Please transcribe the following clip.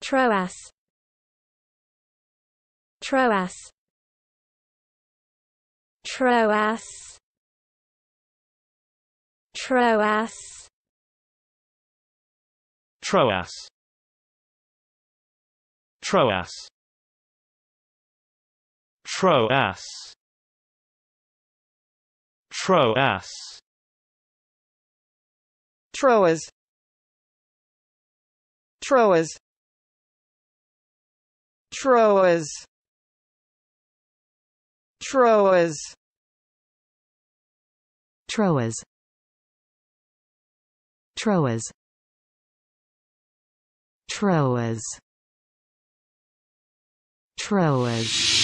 Troas Troas Troas Troas Troas Troas Troas Troas Troas Troas Troas Troas Troas Troas Troas Troas